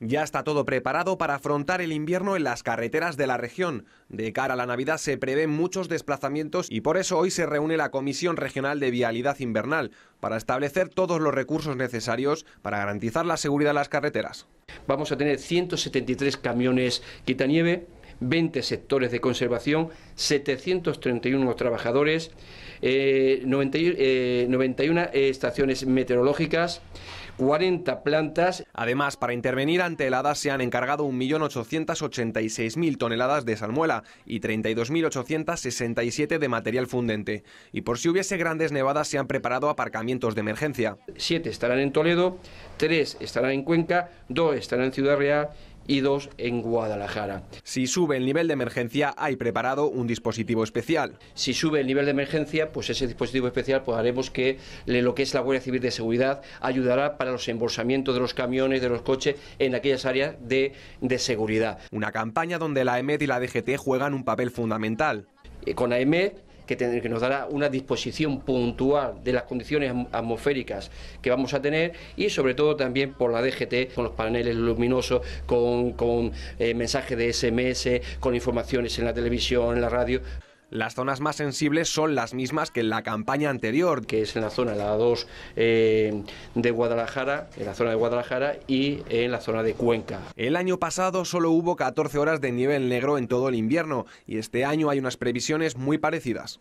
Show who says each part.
Speaker 1: Ya está todo preparado para afrontar el invierno en las carreteras de la región. De cara a la Navidad se prevén muchos desplazamientos y por eso hoy se reúne la Comisión Regional de Vialidad Invernal para establecer todos los recursos necesarios para garantizar la seguridad de las carreteras. Vamos a tener 173 camiones quitanieve, 20 sectores de conservación, 731 trabajadores, 91 eh, eh, estaciones meteorológicas, 40 plantas. Además, para intervenir ante heladas se han encargado 1.886.000 toneladas de salmuela y 32.867 de material fundente. Y por si hubiese grandes nevadas se han preparado aparcamientos de emergencia. Siete estarán en Toledo, tres estarán en Cuenca, dos estarán en Ciudad Real y dos en Guadalajara. Si sube el nivel de emergencia, hay preparado un dispositivo especial. Si sube el nivel de emergencia, pues ese dispositivo especial pues haremos que lo que es la Guardia Civil de Seguridad ayudará para los embolsamientos de los camiones, de los coches en aquellas áreas de, seguridad. Una campaña donde la EMET y la DGT juegan un papel fundamental. Eh, con EMED que, que nos dará una disposición puntual de las condiciones atmosféricas que vamos a tener y sobre todo también por la DGT, con los paneles luminosos, con, con eh, mensajes de SMS, con informaciones en la televisión, en la radio las zonas más sensibles son las mismas que en la campaña anterior. Que es en la zona, la eh, de Guadalajara, en la zona de Guadalajara y en la zona de Cuenca. El año pasado solo hubo 14 horas de nivel negro en todo el invierno y este año hay unas previsiones muy parecidas.